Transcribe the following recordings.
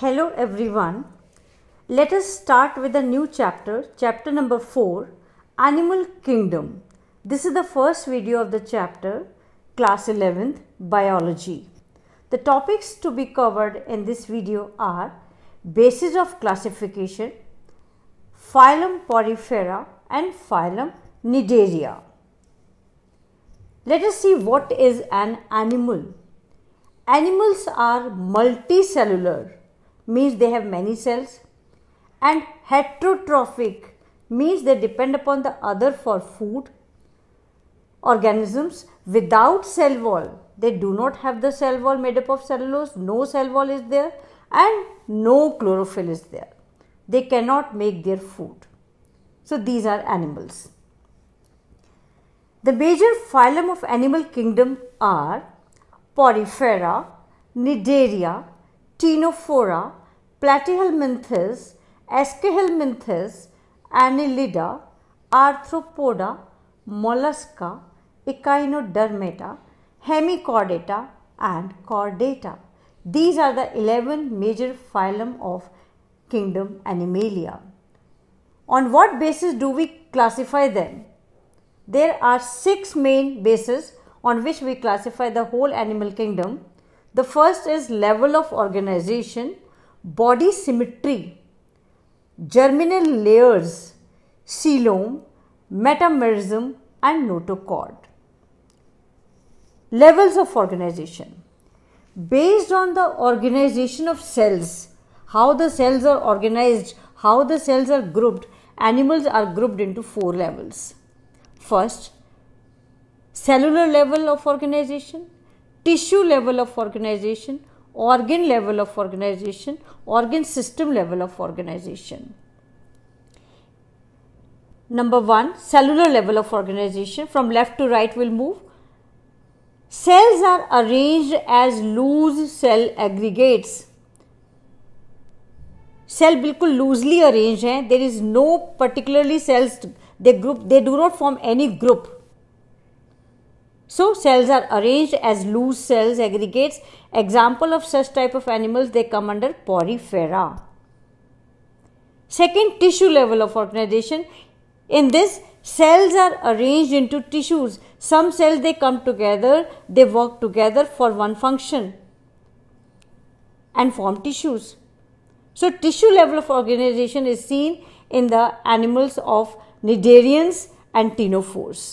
Hello everyone. Let us start with a new chapter, chapter number 4, Animal Kingdom. This is the first video of the chapter, class 11th, Biology. The topics to be covered in this video are basis of classification, phylum Porifera and phylum Nidaria. Let us see what is an animal. Animals are multicellular means they have many cells and heterotrophic means they depend upon the other for food. Organisms without cell wall, they do not have the cell wall made up of cellulose, no cell wall is there and no chlorophyll is there. They cannot make their food. So these are animals. The major phylum of animal kingdom are Porifera, Nidaria, Ctenophora, platyhelminthes, escahelminthes, annelida, arthropoda, mollusca, echinodermata, hemichordata and chordata. These are the 11 major phylum of kingdom Animalia. On what basis do we classify them? There are six main bases on which we classify the whole animal kingdom. The first is level of organization, body symmetry, germinal layers, coelom, metamerism, and notochord. Levels of organization. Based on the organization of cells, how the cells are organized, how the cells are grouped, animals are grouped into four levels. First, cellular level of organization, tissue level of organization, organ level of organization, organ system level of organization. Number one, cellular level of organization. From left to right, we'll move. Cells are arranged as loose cell aggregates. Cell बिल्कुल loosely arranged हैं. There is no particularly cells. They group. They do not form any group. So cells are arranged as loose cells aggregates. Example of such type of animals they come under porifera. Second tissue level of organization. In this cells are arranged into tissues. Some cells they come together, they work together for one function and form tissues. So tissue level of organization is seen in the animals of cnidarians and ctenophores.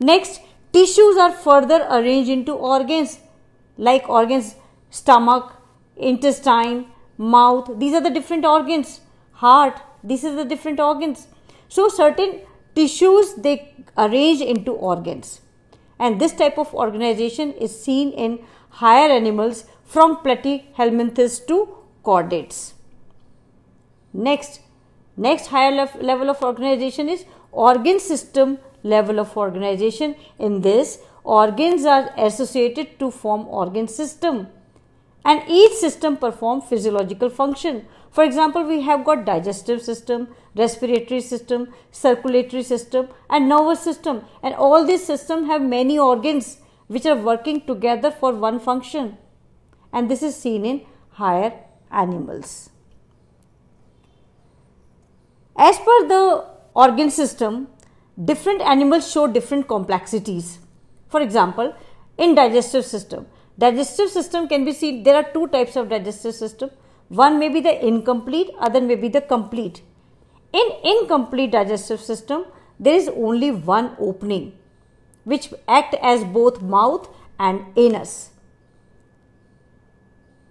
Next, tissues are further arranged into organs like organs stomach, intestine, mouth. These are the different organs. Heart, these are the different organs. So, certain tissues they arrange into organs. And this type of organization is seen in higher animals from platyhelminthes to chordates. Next, next higher level of organization is organ system level of organization. In this, organs are associated to form organ system and each system perform physiological function. For example, we have got digestive system, respiratory system, circulatory system and nervous system and all these systems have many organs which are working together for one function and this is seen in higher animals. As per the organ system, different animals show different complexities. For example, in digestive system, digestive system can be seen, there are two types of digestive system. One may be the incomplete, other may be the complete. In incomplete digestive system, there is only one opening which act as both mouth and anus.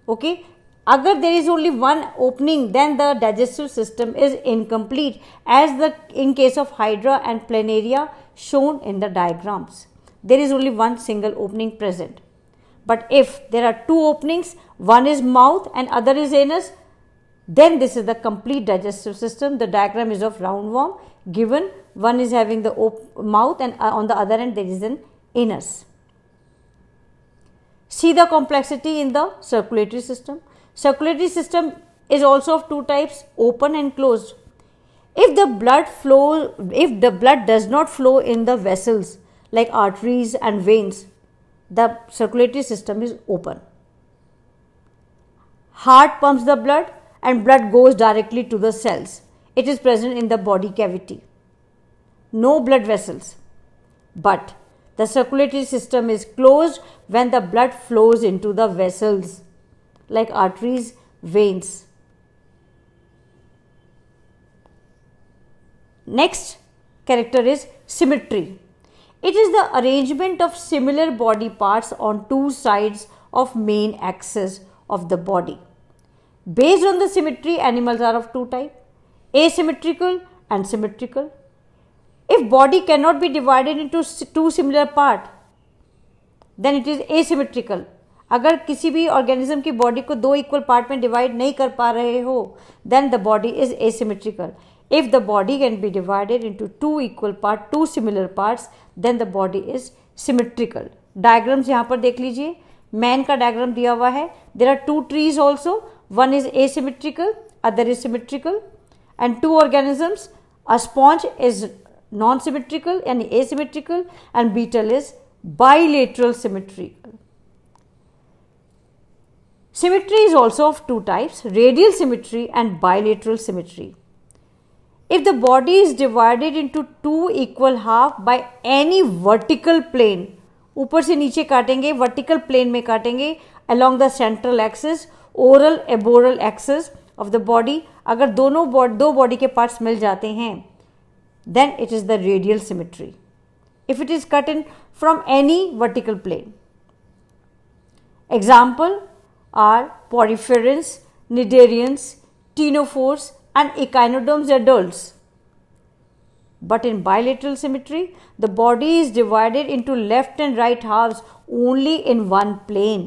Okay, Agar there is only one opening, then the digestive system is incomplete as the in case of hydra and planaria shown in the diagrams. There is only one single opening present. But if there are two openings, one is mouth and other is anus, then this is the complete digestive system. The diagram is of roundworm given. One is having the mouth and uh, on the other end there is an anus. See the complexity in the circulatory system. Circulatory system is also of two types, open and closed. If the blood flow, if the blood does not flow in the vessels like arteries and veins, the circulatory system is open. Heart pumps the blood and blood goes directly to the cells. It is present in the body cavity. No blood vessels. But the circulatory system is closed when the blood flows into the vessels like arteries, veins. Next character is symmetry. It is the arrangement of similar body parts on two sides of main axis of the body. Based on the symmetry, animals are of two types, asymmetrical and symmetrical. If body cannot be divided into two similar parts, then it is asymmetrical अगर किसी भी organism की body को दो equal part में divide नहीं कर पा रहे हो then the body is asymmetrical if the body can be divided into two equal part two similar parts then the body is symmetrical diagrams यहाँ पर देख लीजिए मैन का डायग्राम दिया हुआ है there are two trees also one is asymmetrical other is symmetrical and two organisms a sponge is non symmetrical यानी asymmetrical and beetle is bilateral symmetric Symmetry is also of two types, radial symmetry and bilateral symmetry. If the body is divided into two equal half by any vertical plane, ऊपर से नीचे काटेंगे vertical plane, में काटेंगे along the central axis, oral aboral axis of the body, अगर दोनों दो body के then it is the radial symmetry. If it is cut in from any vertical plane. Example are poriferans, cnidarians, tenophores, and echinoderms adults. But in bilateral symmetry, the body is divided into left and right halves only in one plane.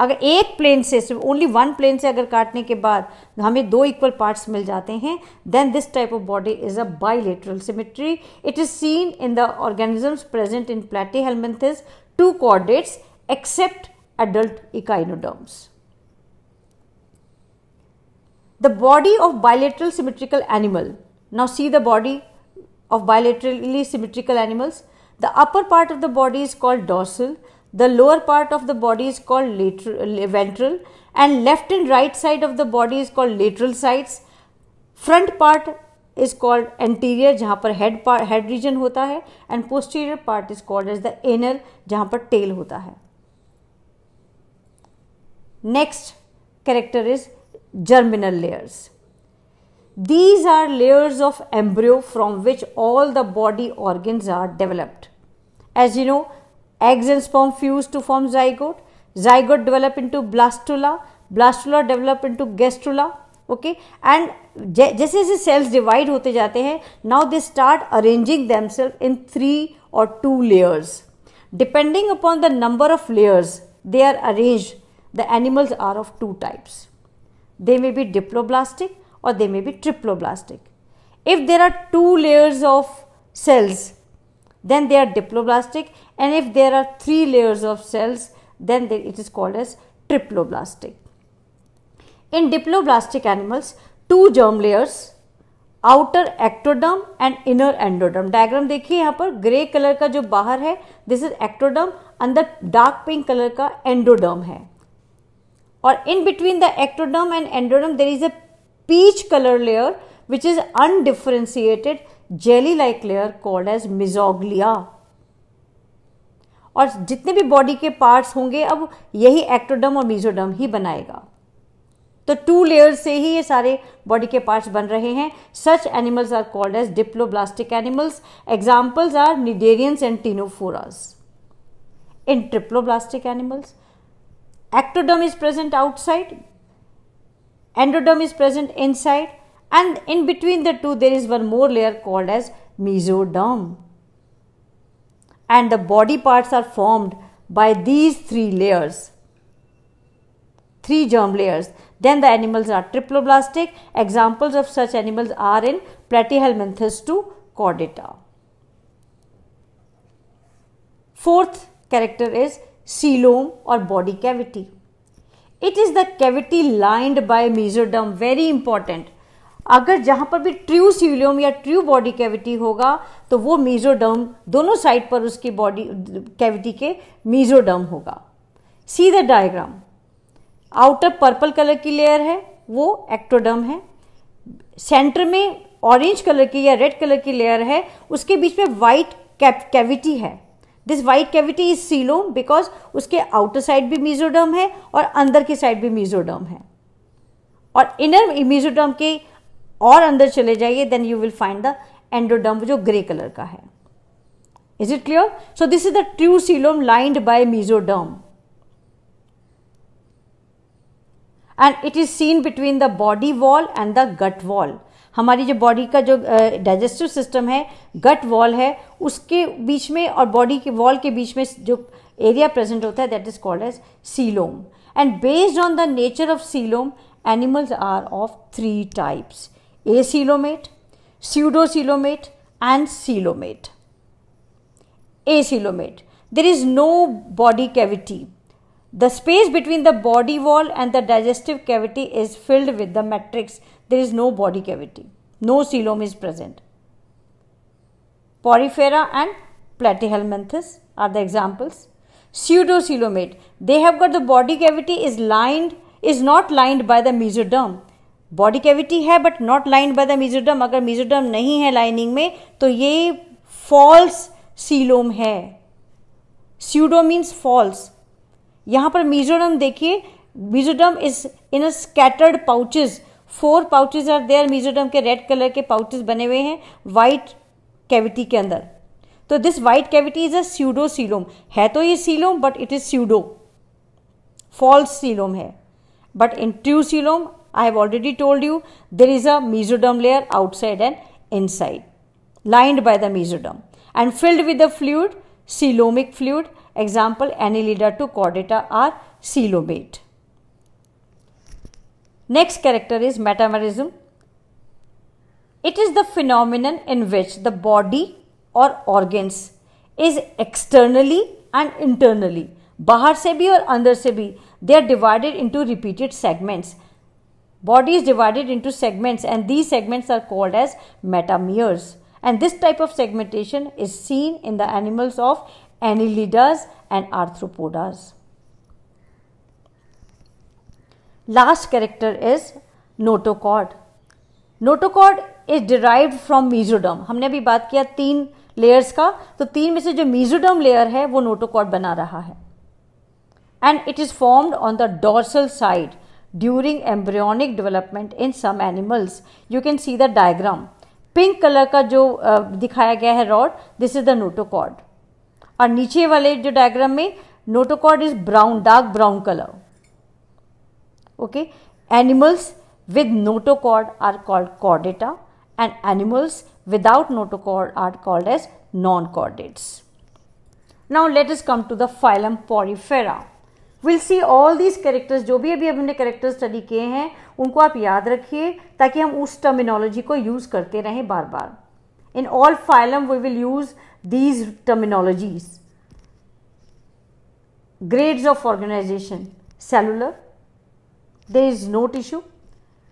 अगर एक plane से सिर्फ only one plane से अगर काटने के बाद हमें दो इक्वल पार्ट्स मिल जाते हैं then this type of body is a bilateral symmetry it is seen in the organisms present in platyhelminthes to chordates except adult echinoderms. The body of bilateral symmetrical animal. Now see the body of bilaterally symmetrical animals. The upper part of the body is called dorsal. The lower part of the body is called lateral, ventral and left and right side of the body is called lateral sides. Front part is called anterior जहाँ पर head part, head region होता है and posterior part is called as the anal जहाँ पर tail होता है. Next character is germinal layers. These are layers of embryo from which all the body organs are developed. As you know, eggs and sperm fuse to form zygote. Zygote develop into blastula, blastula develop into gastrula. Okay, and जैसे जैसे cells divide होते जाते हैं, now they start arranging themselves in three or two layers. Depending upon the number of layers, they are arranged the animals are of two types. They may be diploblastic or they may be triploblastic. If there are two layers of cells, then they are diploblastic and if there are three layers of cells, then they, it is called as triploblastic. In diploblastic animals, two germ layers outer ectoderm and inner endoderm diagram देखिए यहाँ पर color colour का जो बाहर है this is ectoderm अंदर dark pink colour का endoderm है और in between the ectoderm and endoderm there is a peach colour layer which is undifferentiated jelly like layer called as mesoglea और जितने भी बॉडी के पार्ट्स होंगे अब यही एक्टोडम और मिजोडम ही बनाएगा तो टू लेयर से ही ये सारे बॉडी के पार्ट्स बन रहे हैं such animals are called as diploblastic animals examples are cnidarians and ctenophores in triploblastic animals ectoderm is present outside, endoderm is present inside and in between the two there is one more layer called as mesoderm. And the body parts are formed by these three layers, three germ layers. Then the animals are triploblastic. Examples of such animals are in Platyhelminthes to chordata. Fourth character is coelom और body cavity it is the cavity lined by mesoderm very important अगर जहां पर भी true coelom या true body cavity होगा तो वो mesoderm दोनों साइड पर उसकी बॉडी कैविटी के मीजोडर्म होगा see the diagram outer purple colour की लेयर है वो एक्टोडर्म है सेंटर में ऑरेंज कलर की या रेड कलर की लेयर है उसके बीच में वाइट कैविटी है this white cavity is coelom because उसके आउटर साइड भी मीजोडर्म है और अंदर की साइड भी मीजोडर्म है और इनर मीजोडर्म के और अंदर चले जाइए then you will find the endoderm जो ग्रे कलर का है is it clear so this is the true coelom lined by mesoderm and it is seen between the body wall and the gut wall हमारी जो body का जो digestive system है गट wall है उसके बीच में और बॉडी के वॉल के बीच में जो एरिया प्रेजेंट होता है that is called as coelom and based on the nature of coelom animals are of three types acoelomate pseudo coelomate and coelomate acoelomate there is no body cavity the space between the body wall and the digestive cavity is filled with the matrix there is no body cavity. No coelom is present. Porifera and platyhelminthes are the examples. Pseudocoelomate, they have got the body cavity is lined, is not lined by the mesoderm. Body cavity है but not lined by the mesoderm अगर mesoderm नहीं है lining में तो ये false coelom है pseudo means false यहां पर मिजोडम देखिए mesoderm is in a scattered pouches four pouches are there mesoderm के रेड कलर के पाउचेज बने हुए हैं वाइट कैविटी के अंदर तो this white cavity is a pseudo coelom है तो ये coelom but it is pseudo false coelom है but in true coelom I have already told you there is a mesoderm layer outside and inside lined by the mesoderm and filled with the fluid coelomic fluid example annelida to कॉडेटा are coelomate Next character is metamerism. It is the phenomenon in which the body or organs is externally and internally bahar se bhi or andar se bhi, they are divided into repeated segments body is divided into segments and these segments are called as metameres and this type of segmentation is seen in the animals of annelidas and arthropodas Last character is notochord. Notochord is derived from mesoderm. हमने अभी बात किया तीन layers का तो तीन में से जो mesoderm लेयर है वो notochord बना रहा है and it is formed on the dorsal side during embryonic development in some animals. You can see the diagram. Pink colour का जो दिखाया गया है rod this is the notochord और नीचे वाले जो डायग्राम में notochord is brown dark brown colour okay animals with notochord are called chordata and animals without notochord are called as non chordates now let's come to the phylum porifera will see all these characters जो भी अभी हमने characters study किए हैं उनको आप याद रखिए ताकि हम उस टर्मिनोलॉजी को यूज करते रहें बार बार in all phylum we will use these terminologies grades of organisation cellular there is no tissue.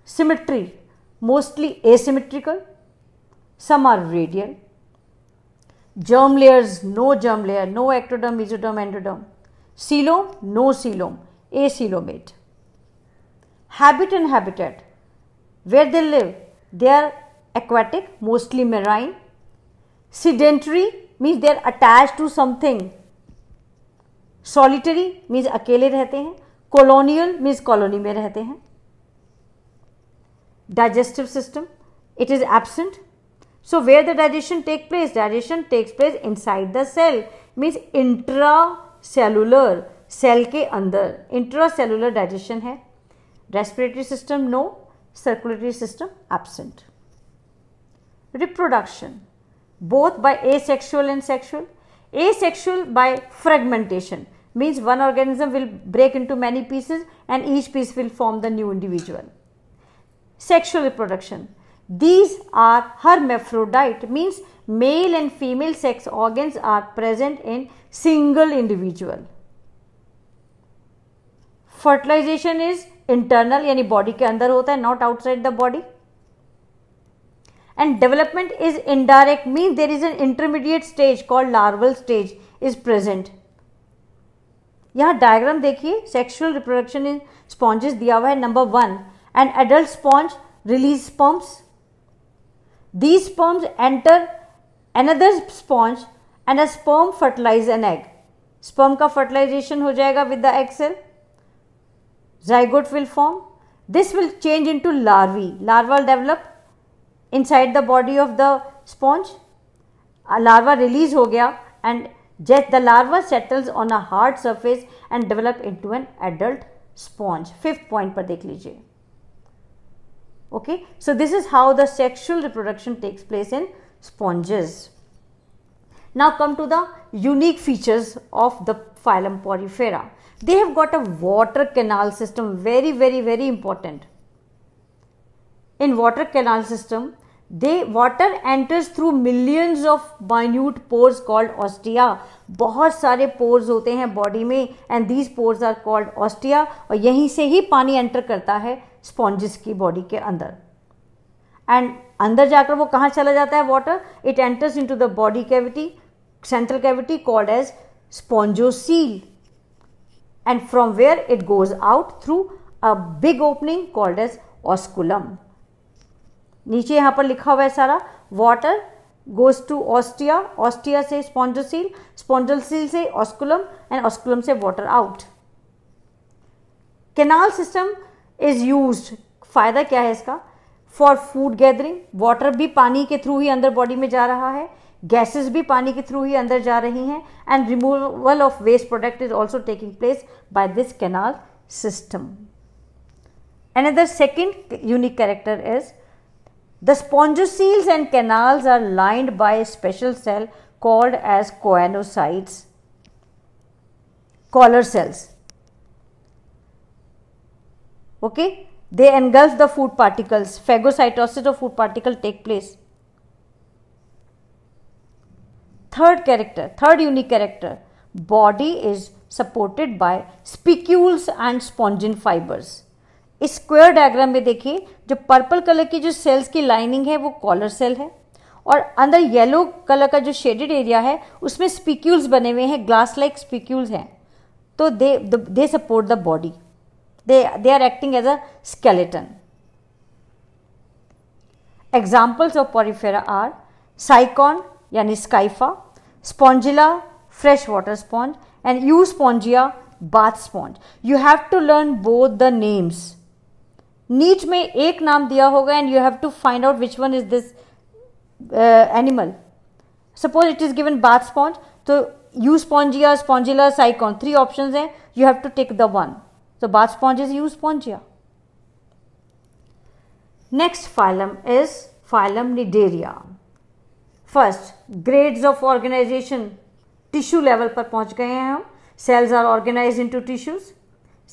Symmetry, mostly asymmetrical, some are radial. Germ layers, no germ layer, no ectoderm, mesoderm, endoderm. Coelom, no coelom, acoelomate. Habit and habitat, where they live, they are aquatic, mostly marine. Sedentary means they are attached to something. Solitary means akele rehte hain colonial means colony में रहते हैं digestive system it is absent so where the digestion take place digestion takes place inside the cell means intra cellular cell के अंदर intra cellular digestion है respiratory system no circulatory system absent reproduction both by asexual and sexual asexual by fragmentation means one organism will break into many pieces and each piece will form the new individual. Sexual reproduction. These are hermaphrodite means male and female sex organs are present in single individual. Fertilization is internal yani body ke andar hota not outside the body. And development is indirect means there is an intermediate stage called larval stage is present. यहाँ diagram देखिए sexual reproduction in sponges दिया हुआ है number one and adult sponge release sperms these sperms enter another sponge and a sperm fertilise an egg sperm का fertilisation हो जाएगा with the egg cell zygote will form this will change in to larvae larva develop inside the body of the sponge larva release हो गया and Just the larva settles on a hard surface and develop into an adult sponge. Fifth point पर देख लीजिए okay so this is how the sexual reproduction takes place in sponges now come to the unique features of the phylum porifera they have got a water canal system very very very important in water canal system they water enters through millions of minute pores called ostia बहुत सारे pores होते हैं body में and these pores are called ostia और यहीं से ही पानी enter करता है स्पॉन्जिस की बॉडी के अंदर एंड अंदर जाकर वो कहाँ चला जाता है water it enters into the body cavity central cavity called as spongocoel and from where it goes out through a big opening called as osculum नीचे यहाँ पर लिखा हुआ है सारा water goes to ostia ostia से spongocoel spongocoel से osculum and osculum से water out canal system is use फ़ायदा क्या है इसका फॉर फूड गैदरिंग वाटर भी पानी के थ्रू ही अंदर बॉडी में जा रहा है गैसेस भी पानी के थ्रू ही अंदर जा रही हैं and removal of waste product is also taking place by this canal system and other second unique character is The spongoceles and canals are lined by a special cell called as choanocytes, collar cells. Okay, they engulf the food particles. Phagocytosis of food particle take place. Third character, third unique character, body is supported by spicules and spongin fibers. इस square diagram में देखिए जो purple colour की जो sales की lining है वो collar cell है और अंदर येलो कलर का जो शेडेड एरिया है उसमें स्पीक्यूल्स बने हुए हैं ग्लास लाइक स्पीक्यूल्स हैं तो they they support the body they they are acting as a skeleton examples of porifera are sycon यानी scypha spongilla fresh water sponge and euspongia bath sponge you have to learn both the names NEET में एक नाम दिया होगा and you have to find out which one is this animal suppose it is given bath sponge तो euspongia spongilla sycon three option हैं you have to take the one तो bath sponge is euspongia next phylum is phylum cnidaria first grades of organisation tissue level पर पहुंच गए हैं हम cells are organise in to tissues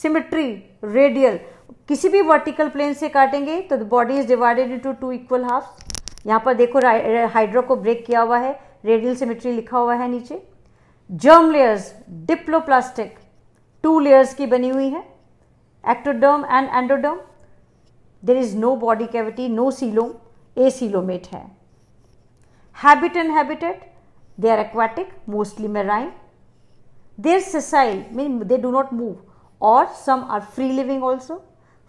symmetry radial किसी भी vertical plane से काटेंगे तो the body is divided into two equal half यहाँ पर देखो हाइड्रो को ब्रेक किया हुआ है रेडियल सिमेट्री लिखा हुआ है नीचे germ layers diploblastic two layers की बनी हुई है ectoderm and endoderm there is no body cavity no coelom acoelomate है habit and habitat they are aquatic mostly marine they're sessile mean they do not move और some are free living also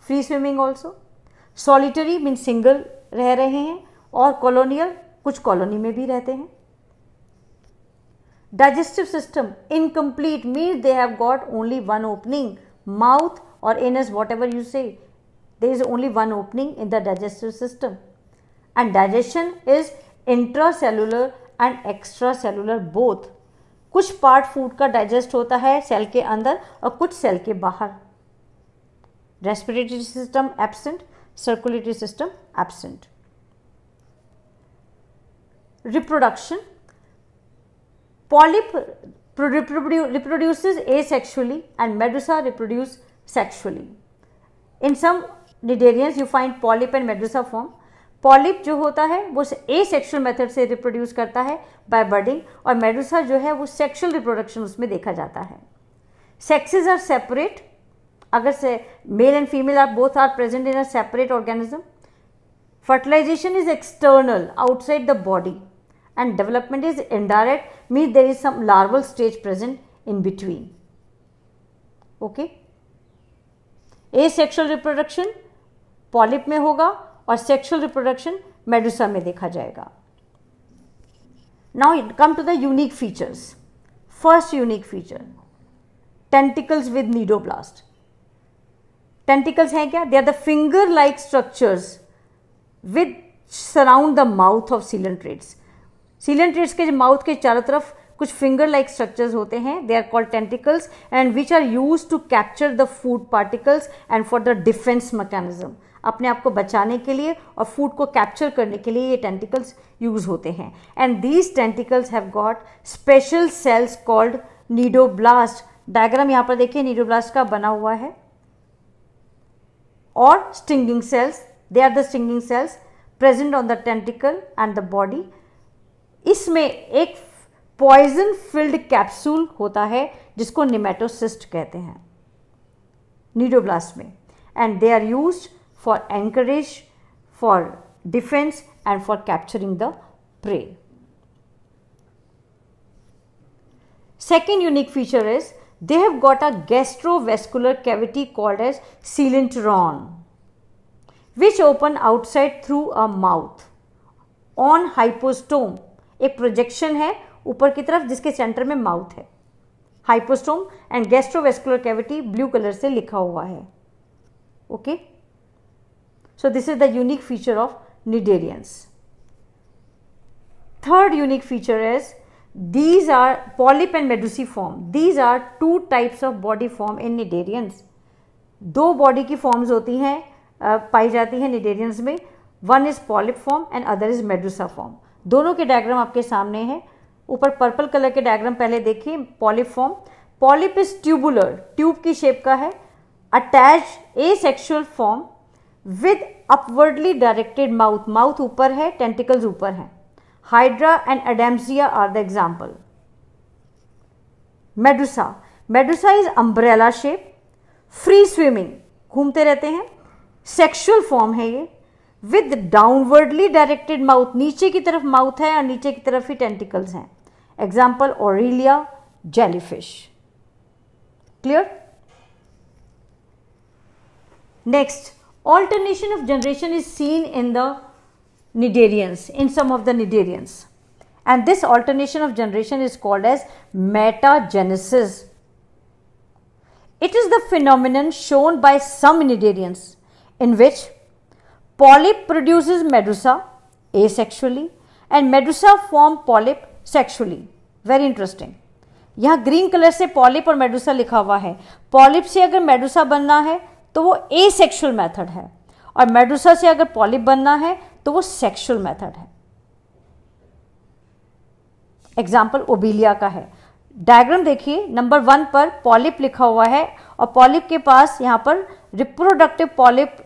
free swimming also solitary mean single रह रहे हैं और colonial कुछ colony में भी रहते हैं digestive system incomplete mean they have got only one opening mouth और इनस whatever you say only one opening in the digestive system and digestion is intra cellular and extra cellular both कुछ part food का digest होता है cell के अंदर और कुछ सेल के बाहर respiratory system absent circulatory system absent reproduction polyp reprodu reproduces asexually and medusa reproduce sexually in some cnidarians you find polyp and medusa form polyp जो होता है वो ए सेक्शुअल मेथड से रिप्रोड्यूस करता है बाय बर्डिंग और मेडुसा जो है वो सेक्शुअल रिप्रोडक्शन उसमें देखा जाता है सेक्सेस आर सेपरेट अगर से male and female are both are present in a separate organism fertilisation is external outside the body and development is indirect mean there is some larval stage present in between okay asexual reproduction polyp में होगा और sexual reproduction medusa में देखा जाएगा now it come to the unique features first unique feature tentacles with cnidoblast tentacles हैं क्या they are the finger like structures with surround the mouth of coelenterates coelenterates के mouth के चारों तरफ कुछ फिंगर लाइक स्ट्रक्चर्स होते हैं they are called tentacles and which are use to capture the food particles and for the defence mechanism अपने आप को बचाने के लिए और फूड को कैप्चर करने के लिए ये टेंटिकल्स यूज होते हैं and these tentacles have got special cells called cnidoblast diagram यहाँ पर देखिए नीडोब्लास्ट का बना हुआ है or stinging cells. They are the stinging cells present on the tentacle and the body. isme ek poison filled capsule hota hai jisko nematocyst kehte hain nidoblast mein and they are used for anchorage for defense and for capturing the prey. Second unique feature is they have got a gastrovascular cavity called as cylindron which open outside through a mouth on hypostome ek projection hai upar ki taraf jiske center mein mouth hai hypostome and gastrovascular cavity blue color se likha hua hai okay so this is the unique feature of cnidarians third unique feature is These are polyp and medusiform. These are two types of body form in nidarians. दो body की forms होती हैं पाई जाती हैं cnidarians में one is polyp form and other is medusa form दोनों के डायग्राम आपके सामने हैं ऊपर पर्पल कलर के डायग्राम पहले देखिए polyp form polyp is tubular tube की शेप का है attach asexual form with upwardly directed mouth mouth ऊपर है टेंटिकल्स ऊपर हैं Hydra and Adamsia are the example. Medusa. Medusa is umbrella shape, free swimming, घूमते रहते हैं सेक्सुअल फॉर्म है ये विद डाउनवर्डली डायरेक्टेड माउथ नीचे की तरफ माउथ है और नीचे की तरफ ही टेंटिकल्स हैं example aurelia jellyfish clear next alternation of generation is seen in the cnidarians, in some of the cnidarians. And this alternation of generation is called as metagenesis. It is the phenomenon shown by some cnidarians in which polyp produces medusa asexually and medusa form polyp sexually. Very interesting. यहाँ green colour से polyp और medusa लिखा हुआ है polyp से अगर Medusa बनना है तो वो ए सेक्शुअल मेथड है और मेडुसा से अगर पॉलिप बनना है तो वो सेक्सुअल मेथड है एग्जाम्पल ओबिलिया का है डायग्राम देखिए नंबर वन पर पॉलिप लिखा हुआ है और पॉलिप के पास यहाँ पर रिप्रोडक्टिव पॉलिप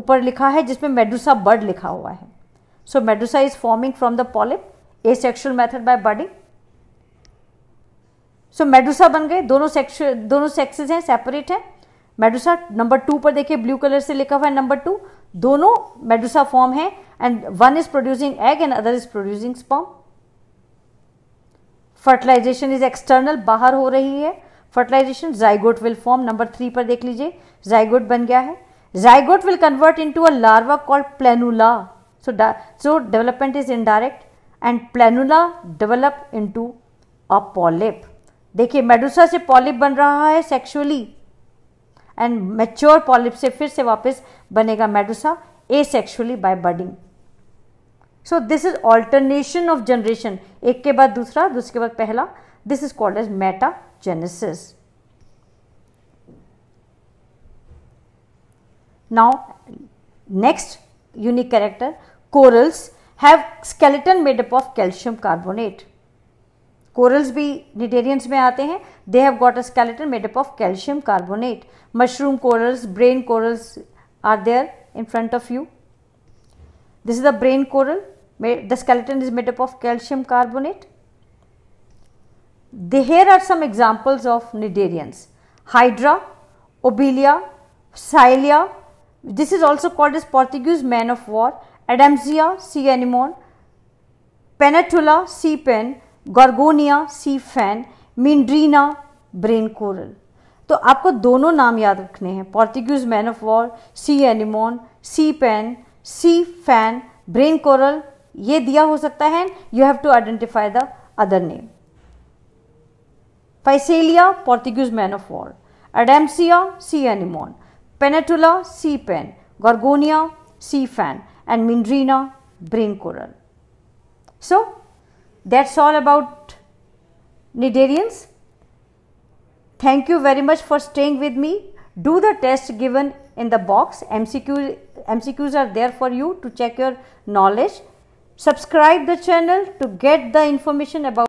ऊपर लिखा है जिसमें मेडुसा बर्ड लिखा हुआ है so medusa is forming from the polyp asexual method by budding so medusa बन गए दोनों सेक्शुअल दोनों सेक्सेज हैं सेपरेट हैं मेडुसा नंबर टू पर देखिए ब्लू कलर से लिखा हुआ है नंबर टू दोनों मेडुसा फॉर्म है and one is producing egg and other is producing sperm fertilisation is external बाहर हो रही है fertilisation zygote will form number three पर देख लीजिए जाइगोट बन गया है zygote will convert into a larva called planula so development is indirect and planula develop into a polyp देखिए मेडुसा से पॉलिप बन रहा है सेक्सुअली एंड मेच्योर पॉलिप से फिर से वापस बनेगा medusa asexually by budding so this is alternation of generation एक के बाद दूसरा दूसरे के बाद पहला this is called as metagenesis now next unique character corals have skeleton made up of calcium carbonate corals भी निडेरियंस में आते हैं they have got a skeleton made up of calcium carbonate mushroom corals brain corals are there in front of you. This is the brain coral. The skeleton is made up of calcium carbonate. Here are some examples of cnidarians. Hydra, Obelia, Psyllia. This is also called as Portuguese man of war. Adamsia, sea anemone. Penatula, sea pen. Gorgonia, sea fan. Mindrina, brain coral. तो आपको दोनों नाम याद रखने हैं Portuguese man of war sea anemone sea pen sea fan brain coral ये दिया हो सकता है you have to identify the other name physalia Portuguese man of war adamsia sea anemone pennatula sea pen gorgonia sea fan and meandrina brain coral so that's all about cnidarians Thank you very much for staying with me. Do the test given in the box. MCQ, MCQs are there for you to check your knowledge. Subscribe the channel to get the information about